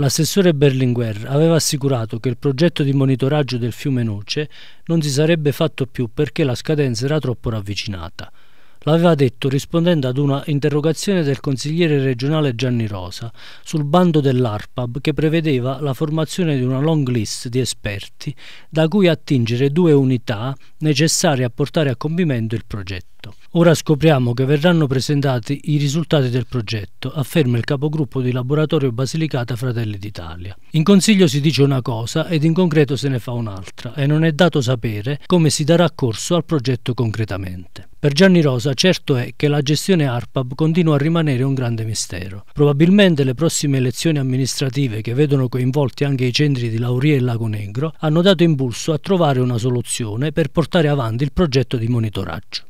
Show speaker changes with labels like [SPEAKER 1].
[SPEAKER 1] L'assessore Berlinguer aveva assicurato che il progetto di monitoraggio del fiume Noce non si sarebbe fatto più perché la scadenza era troppo ravvicinata. L'aveva detto rispondendo ad una interrogazione del consigliere regionale Gianni Rosa sul bando dell'ARPAB che prevedeva la formazione di una long list di esperti da cui attingere due unità necessarie a portare a compimento il progetto. Ora scopriamo che verranno presentati i risultati del progetto, afferma il capogruppo di laboratorio Basilicata Fratelli d'Italia. In consiglio si dice una cosa ed in concreto se ne fa un'altra e non è dato sapere come si darà corso al progetto concretamente. Per Gianni Rosa certo è che la gestione ARPAB continua a rimanere un grande mistero. Probabilmente le prossime elezioni amministrative che vedono coinvolti anche i centri di Lauria e Lago Negro hanno dato impulso a trovare una soluzione per portare avanti il progetto di monitoraggio.